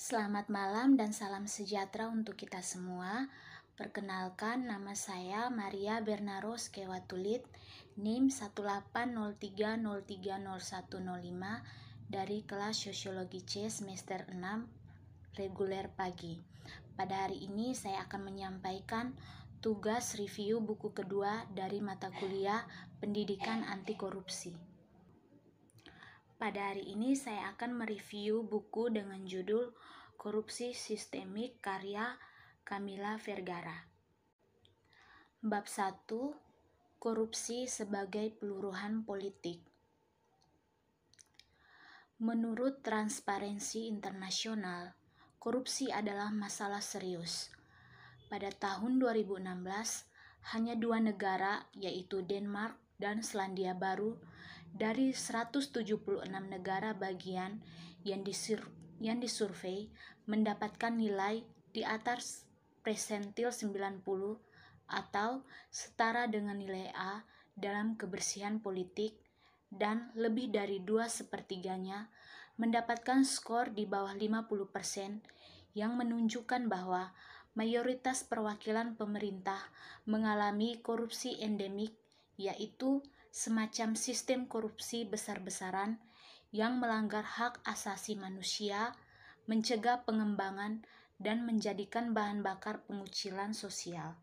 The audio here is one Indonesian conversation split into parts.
Selamat malam dan salam sejahtera untuk kita semua. Perkenalkan, nama saya Maria Bernaro Skewatulit, NIM 1803030105 dari kelas Sosiologi C semester 6 reguler pagi. Pada hari ini saya akan menyampaikan tugas review buku kedua dari mata kuliah Pendidikan Anti Korupsi. Pada hari ini saya akan mereview buku dengan judul Korupsi Sistemik karya Camila Vergara. Bab 1 Korupsi sebagai peluruhan politik. Menurut Transparensi Internasional, korupsi adalah masalah serius. Pada tahun 2016, hanya dua negara, yaitu Denmark dan Selandia Baru, dari 176 negara bagian yang, disur yang disurvei mendapatkan nilai di atas presentil 90 atau setara dengan nilai A dalam kebersihan politik dan lebih dari dua sepertiganya mendapatkan skor di bawah 50% yang menunjukkan bahwa mayoritas perwakilan pemerintah mengalami korupsi endemik yaitu semacam sistem korupsi besar-besaran yang melanggar hak asasi manusia, mencegah pengembangan, dan menjadikan bahan bakar pengucilan sosial.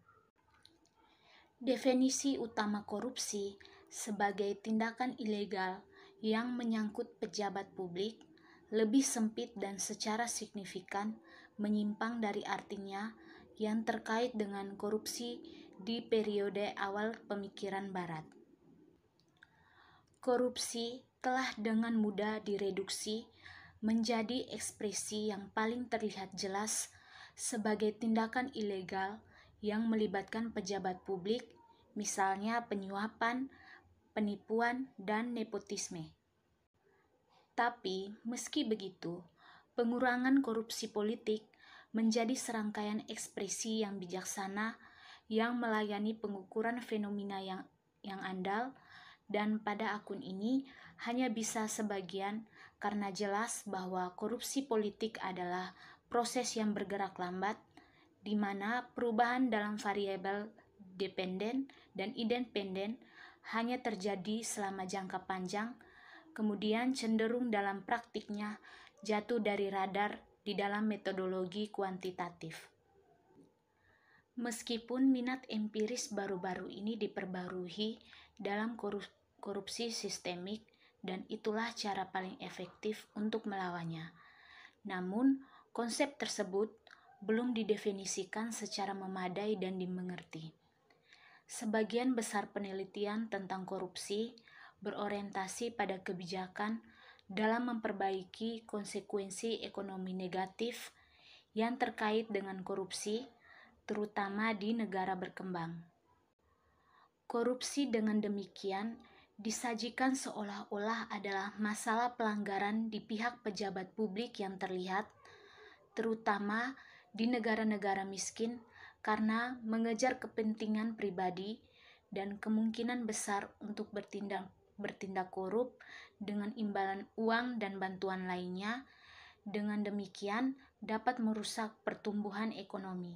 Definisi utama korupsi sebagai tindakan ilegal yang menyangkut pejabat publik lebih sempit dan secara signifikan menyimpang dari artinya yang terkait dengan korupsi di periode awal pemikiran Barat korupsi telah dengan mudah direduksi menjadi ekspresi yang paling terlihat jelas sebagai tindakan ilegal yang melibatkan pejabat publik, misalnya penyuapan, penipuan, dan nepotisme. Tapi, meski begitu, pengurangan korupsi politik menjadi serangkaian ekspresi yang bijaksana yang melayani pengukuran fenomena yang yang andal dan pada akun ini hanya bisa sebagian karena jelas bahwa korupsi politik adalah proses yang bergerak lambat di mana perubahan dalam variabel dependen dan independen hanya terjadi selama jangka panjang, kemudian cenderung dalam praktiknya jatuh dari radar di dalam metodologi kuantitatif. Meskipun minat empiris baru-baru ini diperbarui dalam korupsi sistemik dan itulah cara paling efektif untuk melawannya. Namun, konsep tersebut belum didefinisikan secara memadai dan dimengerti. Sebagian besar penelitian tentang korupsi berorientasi pada kebijakan dalam memperbaiki konsekuensi ekonomi negatif yang terkait dengan korupsi, terutama di negara berkembang. Korupsi dengan demikian disajikan seolah-olah adalah masalah pelanggaran di pihak pejabat publik yang terlihat, terutama di negara-negara miskin, karena mengejar kepentingan pribadi dan kemungkinan besar untuk bertindak bertindak korup dengan imbalan uang dan bantuan lainnya. Dengan demikian, dapat merusak pertumbuhan ekonomi.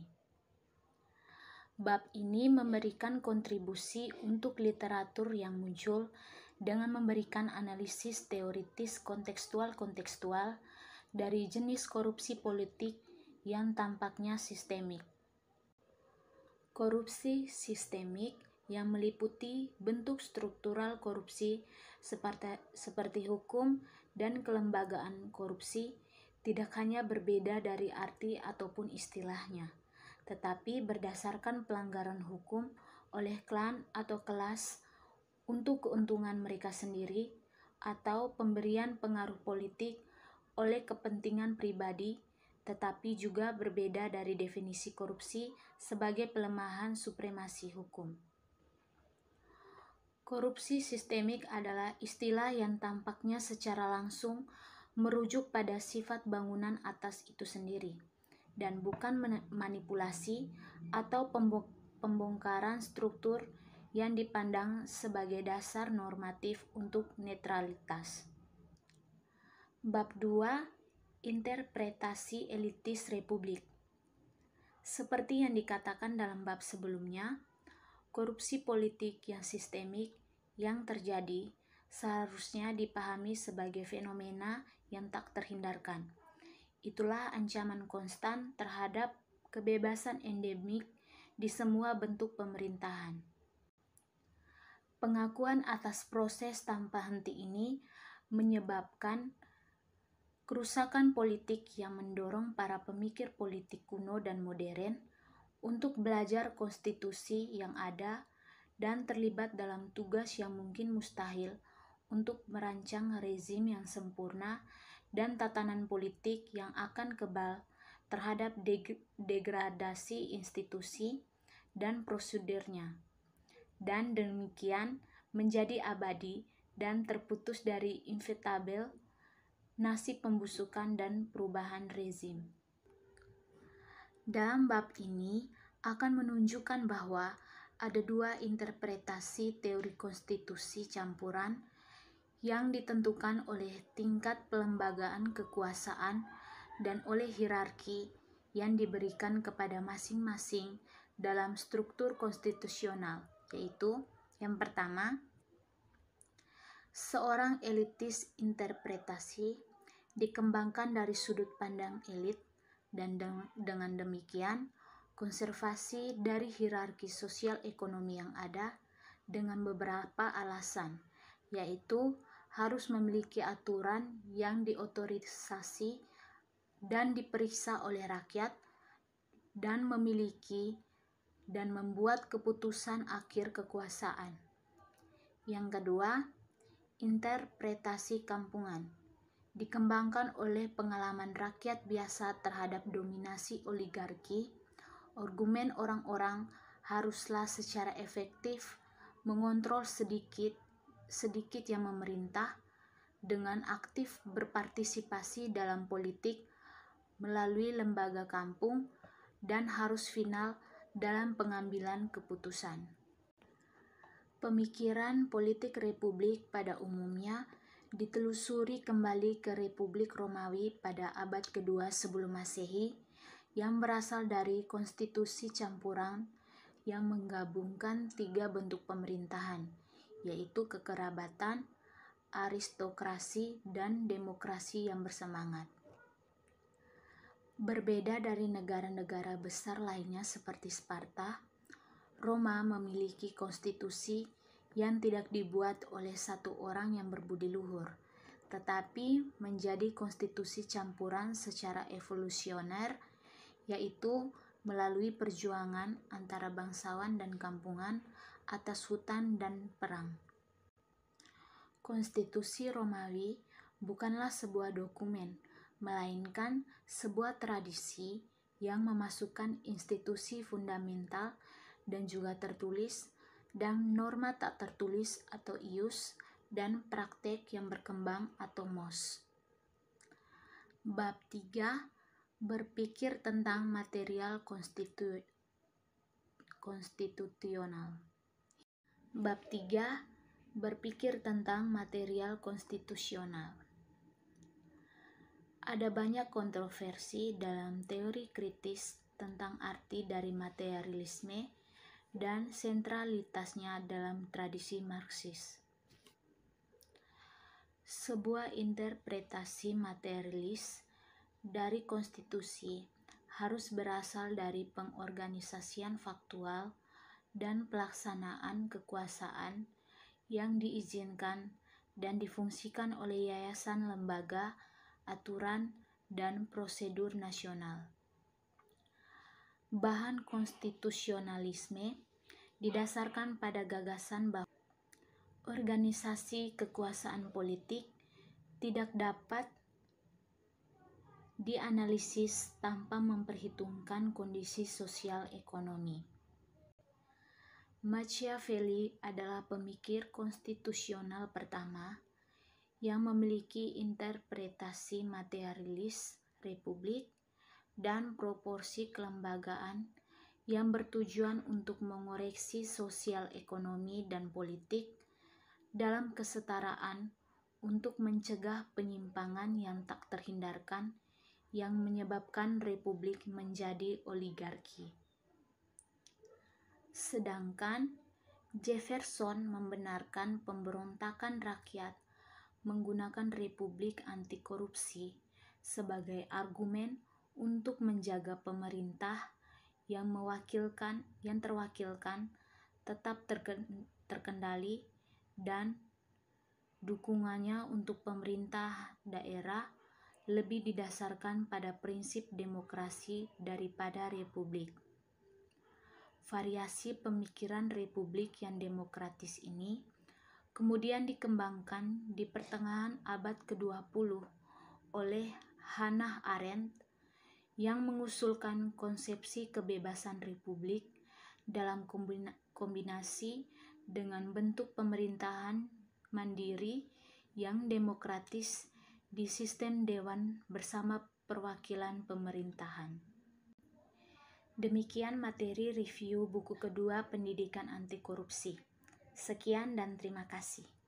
Bab ini memberikan kontribusi untuk literatur yang muncul dengan memberikan analisis teoritis kontekstual-kontekstual dari jenis korupsi politik yang tampaknya sistemik. Korupsi sistemik yang meliputi bentuk struktural korupsi seperti, seperti hukum dan kelembagaan korupsi tidak hanya berbeda dari arti ataupun istilahnya tetapi berdasarkan pelanggaran hukum oleh klan atau kelas untuk keuntungan mereka sendiri atau pemberian pengaruh politik oleh kepentingan pribadi, tetapi juga berbeda dari definisi korupsi sebagai pelemahan supremasi hukum. Korupsi sistemik adalah istilah yang tampaknya secara langsung merujuk pada sifat bangunan atas itu sendiri dan bukan manipulasi atau pembongkaran struktur yang dipandang sebagai dasar normatif untuk netralitas. Bab 2 Interpretasi Elitis Republik Seperti yang dikatakan dalam bab sebelumnya, korupsi politik yang sistemik yang terjadi seharusnya dipahami sebagai fenomena yang tak terhindarkan Itulah ancaman konstan terhadap kebebasan endemik di semua bentuk pemerintahan. Pengakuan atas proses tanpa henti ini menyebabkan kerusakan politik yang mendorong para pemikir politik kuno dan modern untuk belajar konstitusi yang ada dan terlibat dalam tugas yang mungkin mustahil untuk merancang rezim yang sempurna dan tatanan politik yang akan kebal terhadap deg degradasi institusi dan prosedurnya. Dan demikian menjadi abadi dan terputus dari inevitable nasib pembusukan dan perubahan rezim. Dalam bab ini akan menunjukkan bahwa ada dua interpretasi teori konstitusi campuran yang ditentukan oleh tingkat pelembagaan kekuasaan dan oleh hierarki yang diberikan kepada masing-masing dalam struktur konstitusional, yaitu yang pertama, seorang elitis interpretasi dikembangkan dari sudut pandang elit dan dengan demikian konservasi dari hierarki sosial ekonomi yang ada dengan beberapa alasan yaitu harus memiliki aturan yang diotorisasi dan diperiksa oleh rakyat dan memiliki dan membuat keputusan akhir kekuasaan. Yang kedua, interpretasi kampungan dikembangkan oleh pengalaman rakyat biasa terhadap dominasi oligarki, argumen orang-orang haruslah secara efektif mengontrol sedikit sedikit yang memerintah dengan aktif berpartisipasi dalam politik melalui lembaga kampung dan harus final dalam pengambilan keputusan. Pemikiran politik republik pada umumnya ditelusuri kembali ke Republik Romawi pada abad kedua sebelum Masehi yang berasal dari konstitusi campuran yang menggabungkan tiga bentuk pemerintahan – yaitu kekerabatan, aristokrasi, dan demokrasi yang bersemangat. Berbeda dari negara-negara besar lainnya seperti Sparta, Roma memiliki konstitusi yang tidak dibuat oleh satu orang yang berbudi luhur, tetapi menjadi konstitusi campuran secara evolusioner, yaitu melalui perjuangan antara bangsawan dan kampungan atas hutan dan perang. Konstitusi Romawi bukanlah sebuah dokumen, melainkan sebuah tradisi yang memasukkan institusi fundamental dan juga tertulis dan norma tak tertulis atau ius dan praktek yang berkembang atau mos. Bab 3 berpikir tentang material konstitu konstitusional. Bab 3 berpikir tentang material konstitusional. Ada banyak kontroversi dalam teori kritis tentang arti dari materialisme dan sentralitasnya dalam tradisi Marxis. Sebuah interpretasi materialis dari konstitusi harus berasal dari pengorganisasian faktual dan pelaksanaan kekuasaan yang diizinkan dan difungsikan oleh yayasan lembaga, aturan, dan prosedur nasional. Bahan konstitusionalisme didasarkan pada gagasan bahwa organisasi kekuasaan politik tidak dapat dianalisis tanpa memperhitungkan kondisi sosial ekonomi. Machiavelli adalah pemikir konstitusional pertama yang memiliki interpretasi materialis republik dan proporsi kelembagaan yang bertujuan untuk mengoreksi sosial ekonomi dan politik dalam kesetaraan untuk mencegah penyimpangan yang tak terhindarkan yang menyebabkan republik menjadi oligarki. Sedangkan Jefferson membenarkan pemberontakan rakyat menggunakan Republik Anti Korupsi sebagai argumen untuk menjaga pemerintah yang mewakilkan yang terwakilkan tetap terkendali dan dukungannya untuk pemerintah daerah lebih didasarkan pada prinsip demokrasi daripada republik variasi pemikiran republik yang demokratis ini kemudian dikembangkan di pertengahan abad ke-20 oleh Hannah Arendt yang mengusulkan konsepsi kebebasan republik dalam kombinasi dengan bentuk pemerintahan mandiri yang demokratis di sistem dewan bersama perwakilan pemerintahan. Demikian materi review buku kedua Pendidikan Anti Korupsi. Sekian dan terima kasih.